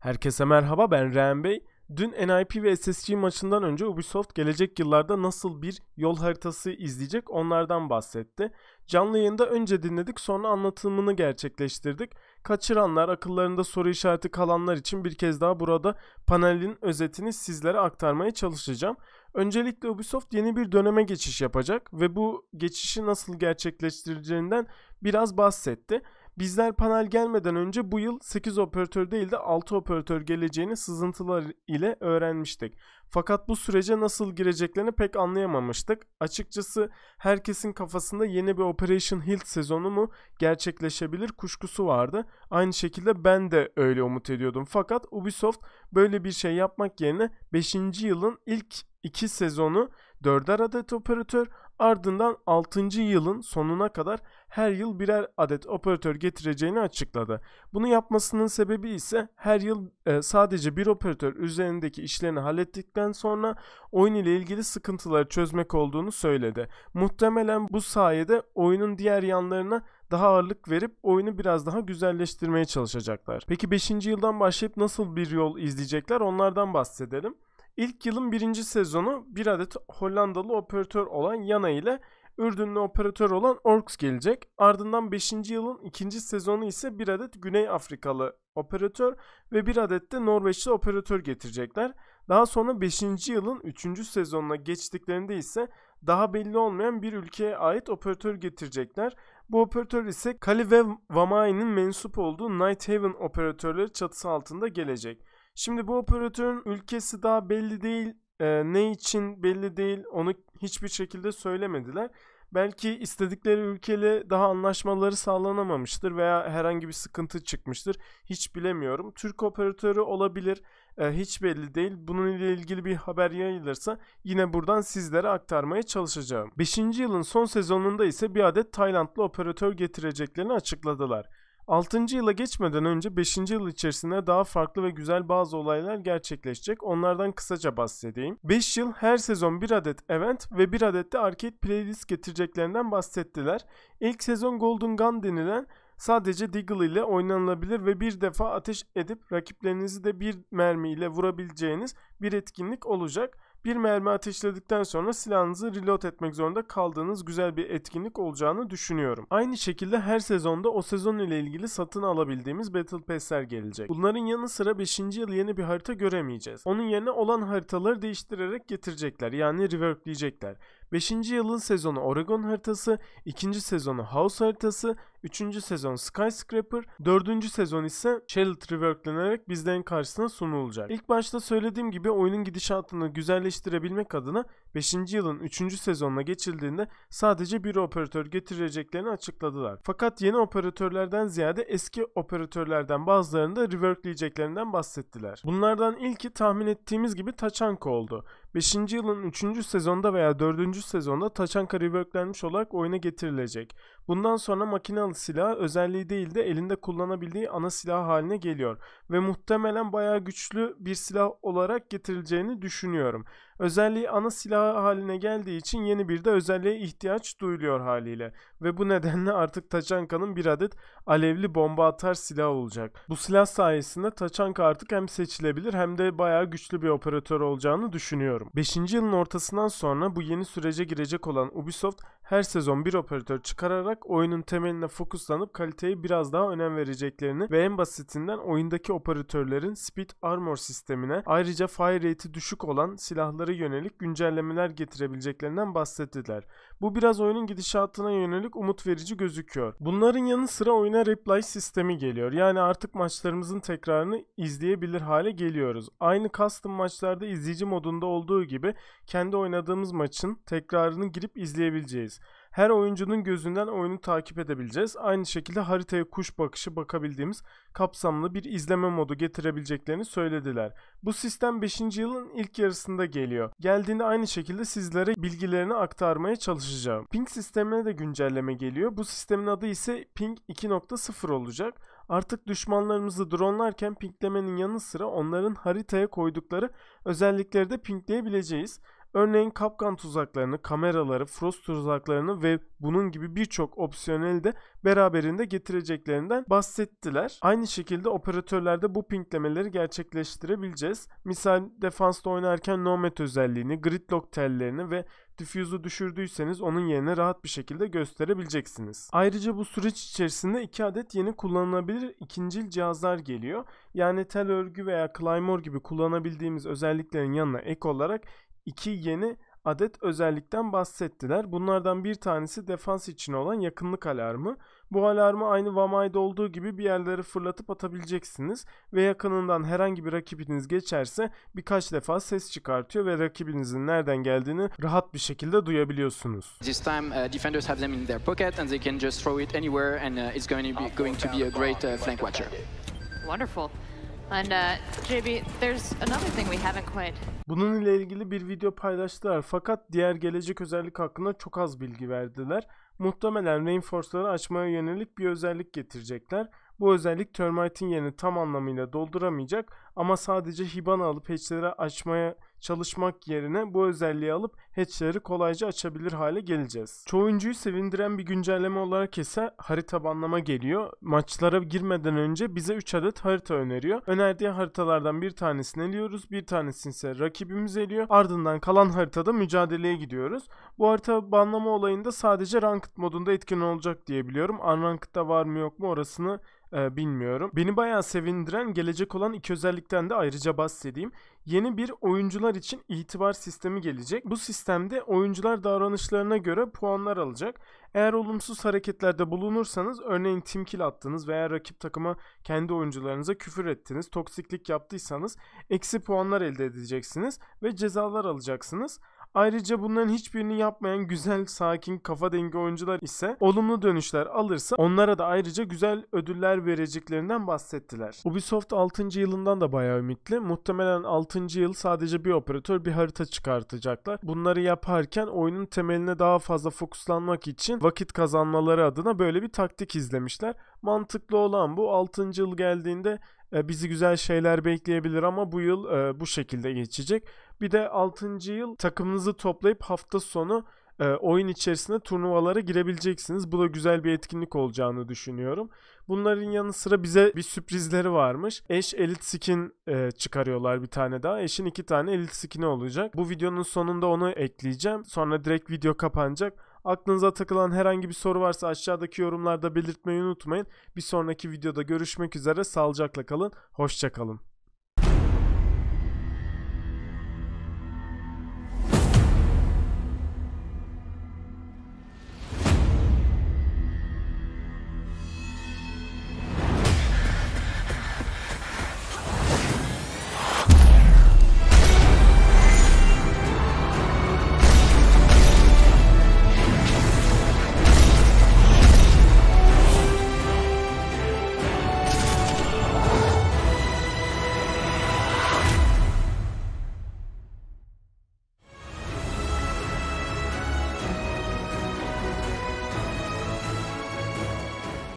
Herkese merhaba ben Rehan Bey. Dün NIP ve SSG maçından önce Ubisoft gelecek yıllarda nasıl bir yol haritası izleyecek onlardan bahsetti. Canlı yayında önce dinledik sonra anlatımını gerçekleştirdik. Kaçıranlar, akıllarında soru işareti kalanlar için bir kez daha burada panelin özetini sizlere aktarmaya çalışacağım. Öncelikle Ubisoft yeni bir döneme geçiş yapacak ve bu geçişi nasıl gerçekleştireceğinden biraz bahsetti. Bizler panel gelmeden önce bu yıl 8 operatör değil de 6 operatör geleceğini sızıntılar ile öğrenmiştik. Fakat bu sürece nasıl gireceklerini pek anlayamamıştık. Açıkçası herkesin kafasında yeni bir Operation Hilt sezonu mu gerçekleşebilir kuşkusu vardı. Aynı şekilde ben de öyle umut ediyordum. Fakat Ubisoft böyle bir şey yapmak yerine 5. yılın ilk 2 sezonu 4'er adet operatör, Ardından 6. yılın sonuna kadar her yıl birer adet operatör getireceğini açıkladı. Bunu yapmasının sebebi ise her yıl e, sadece bir operatör üzerindeki işlerini hallettikten sonra oyun ile ilgili sıkıntıları çözmek olduğunu söyledi. Muhtemelen bu sayede oyunun diğer yanlarına daha ağırlık verip oyunu biraz daha güzelleştirmeye çalışacaklar. Peki 5. yıldan başlayıp nasıl bir yol izleyecekler onlardan bahsedelim. İlk yılın birinci sezonu bir adet Hollandalı operatör olan Yana ile Ürdünlü operatör olan Orks gelecek. Ardından 5. yılın ikinci sezonu ise bir adet Güney Afrikalı operatör ve bir adet de Norveçli operatör getirecekler. Daha sonra 5. yılın 3. sezonuna geçtiklerinde ise daha belli olmayan bir ülkeye ait operatör getirecekler. Bu operatör ise Kali ve Vamai'nin mensup olduğu Night Haven operatörleri çatısı altında gelecek. Şimdi bu operatörün ülkesi daha belli değil. E, ne için belli değil onu hiçbir şekilde söylemediler. Belki istedikleri ülkeyle daha anlaşmaları sağlanamamıştır veya herhangi bir sıkıntı çıkmıştır. Hiç bilemiyorum. Türk operatörü olabilir. E, hiç belli değil. Bunun ile ilgili bir haber yayılırsa yine buradan sizlere aktarmaya çalışacağım. 5. yılın son sezonunda ise bir adet Taylandlı operatör getireceklerini açıkladılar. 6. yıla geçmeden önce 5. yıl içerisinde daha farklı ve güzel bazı olaylar gerçekleşecek. Onlardan kısaca bahsedeyim. 5 yıl her sezon bir adet event ve bir adet de arcade playlist getireceklerinden bahsettiler. İlk sezon Golden Gun denilen sadece Deagle ile oynanabilir ve bir defa ateş edip rakiplerinizi de bir mermiyle vurabileceğiniz bir etkinlik olacak. Bir mermi ateşledikten sonra silahınızı reload etmek zorunda kaldığınız güzel bir etkinlik olacağını düşünüyorum. Aynı şekilde her sezonda o sezon ile ilgili satın alabildiğimiz Battle Pass'ler gelecek. Bunların yanı sıra 5. yıl yeni bir harita göremeyeceğiz. Onun yerine olan haritaları değiştirerek getirecekler yani reworkleyecekler. 5. yılın sezonu Oregon haritası, 2. sezonu House haritası, 3. sezon Skyscraper, 4. sezon ise Shell reworklenerek bizlerin karşısına sunulacak. İlk başta söylediğim gibi oyunun gidişatını güzelleştirebilmek adına 5. yılın 3. sezonuna geçildiğinde sadece bir operatör getireceklerini açıkladılar. Fakat yeni operatörlerden ziyade eski operatörlerden bazılarını da reworkleyeceklerinden bahsettiler. Bunlardan ilki tahmin ettiğimiz gibi Taçanko oldu. 5. yılın 3. sezonda veya 4. sezonda Taçan Karaböklenmiş olarak oyuna getirilecek. Bundan sonra makinalı silah özelliği değil de elinde kullanabildiği ana silah haline geliyor ve muhtemelen bayağı güçlü bir silah olarak getirileceğini düşünüyorum. Özelliği ana silah haline geldiği için yeni bir de özelliğe ihtiyaç duyuluyor haliyle ve bu nedenle artık Taçanka'nın bir adet alevli bomba atar silah olacak. Bu silah sayesinde Taçanka artık hem seçilebilir hem de bayağı güçlü bir operatör olacağını düşünüyorum. 5. yılın ortasından sonra bu yeni sürece girecek olan Ubisoft her sezon bir operatör çıkararak oyunun temeline fokuslanıp kaliteye biraz daha önem vereceklerini ve en basitinden oyundaki operatörlerin Speed Armor sistemine ayrıca fire rate'i düşük olan silahlara yönelik güncellemeler getirebileceklerinden bahsettiler. Bu biraz oyunun gidişatına yönelik umut verici gözüküyor. Bunların yanı sıra oyuna replay sistemi geliyor. Yani artık maçlarımızın tekrarını izleyebilir hale geliyoruz. Aynı custom maçlarda izleyici modunda olduğu gibi kendi oynadığımız maçın tekrarını girip izleyebileceğiz. Her oyuncunun gözünden oyunu takip edebileceğiz. Aynı şekilde haritaya kuş bakışı bakabildiğimiz kapsamlı bir izleme modu getirebileceklerini söylediler. Bu sistem 5. yılın ilk yarısında geliyor. Geldiğinde aynı şekilde sizlere bilgilerini aktarmaya çalışacağım. Ping sistemine de güncelleme geliyor. Bu sistemin adı ise Ping 2.0 olacak. Artık düşmanlarımızı dronlarken pinglemenin yanı sıra onların haritaya koydukları özellikleri de pingleyebileceğiz. Örneğin kapkan tuzaklarını, kameraları, frost tuzaklarını ve bunun gibi birçok opsiyoneli de beraberinde getireceklerinden bahsettiler. Aynı şekilde operatörlerde bu pinklemeleri gerçekleştirebileceğiz. Misal defansta oynarken nomad özelliğini, gridlock tellerini ve diffuse'u düşürdüyseniz onun yerine rahat bir şekilde gösterebileceksiniz. Ayrıca bu süreç içerisinde 2 adet yeni kullanılabilir ikincil cihazlar geliyor. Yani tel örgü veya claymore gibi kullanabildiğimiz özelliklerin yanına ek olarak 2 yeni adet özellikten bahsettiler. Bunlardan bir tanesi defans için olan yakınlık alarmı. Bu alarmı aynı Vamay'da olduğu gibi bir yerlere fırlatıp atabileceksiniz ve yakınından herhangi bir rakibiniz geçerse birkaç defa ses çıkartıyor ve rakibinizin nereden geldiğini rahat bir şekilde duyabiliyorsunuz. This time uh, defenders have them in their pocket and they can just throw it anywhere and uh, it's going to be going to be a great uh, flank watcher. Wonderful. And uh, JB, there's another thing we haven't quite. Bunun ile ilgili bir video paylaştılar fakat diğer gelecek özellik hakkında çok az bilgi verdiler. Muhtemelen Rainforce'ları açmaya yönelik bir özellik getirecekler. Bu özellik Termite'in yerini tam anlamıyla dolduramayacak ama sadece Hibana alıp hatch'leri açmaya çalışmak yerine bu özelliği alıp hatchleri kolayca açabilir hale geleceğiz. Çoğu sevindiren bir güncelleme olarak ise harita banlama geliyor. Maçlara girmeden önce bize 3 adet harita öneriyor. Önerdiği haritalardan bir tanesini eliyoruz. Bir tanesini ise rakibimiz eliyor. Ardından kalan haritada mücadeleye gidiyoruz. Bu harita banlama olayında sadece ranked modunda etkin olacak diyebiliyorum. biliyorum. Unranked'da var mı yok mu orasını e, bilmiyorum. Beni bayağı sevindiren gelecek olan iki özellikten de ayrıca bahsedeyim. Yeni bir oyuncular için itibar sistemi gelecek. Bu sistemde oyuncular davranışlarına göre puanlar alacak. Eğer olumsuz hareketlerde bulunursanız örneğin tim kill attınız veya rakip takıma kendi oyuncularınıza küfür ettiniz, toksiklik yaptıysanız eksi puanlar elde edeceksiniz ve cezalar alacaksınız. Ayrıca bunların hiçbirini yapmayan güzel, sakin, kafa dengi oyuncular ise olumlu dönüşler alırsa onlara da ayrıca güzel ödüller vereceklerinden bahsettiler. Ubisoft 6. yılından da bayağı ümitli. Muhtemelen 6. yıl sadece bir operatör bir harita çıkartacaklar. Bunları yaparken oyunun temeline daha fazla fokuslanmak için vakit kazanmaları adına böyle bir taktik izlemişler. Mantıklı olan bu 6. yıl geldiğinde e, bizi güzel şeyler bekleyebilir ama bu yıl e, bu şekilde geçecek. Bir de 6. yıl takımınızı toplayıp hafta sonu e, oyun içerisinde turnuvalara girebileceksiniz. Bu da güzel bir etkinlik olacağını düşünüyorum. Bunların yanı sıra bize bir sürprizleri varmış. Eş Elite Skin e, çıkarıyorlar bir tane daha. Eşin iki tane Elite Skin'i olacak. Bu videonun sonunda onu ekleyeceğim. Sonra direkt video kapanacak. Aklınıza takılan herhangi bir soru varsa aşağıdaki yorumlarda belirtmeyi unutmayın. Bir sonraki videoda görüşmek üzere. Sağlıcakla kalın. Hoşçakalın.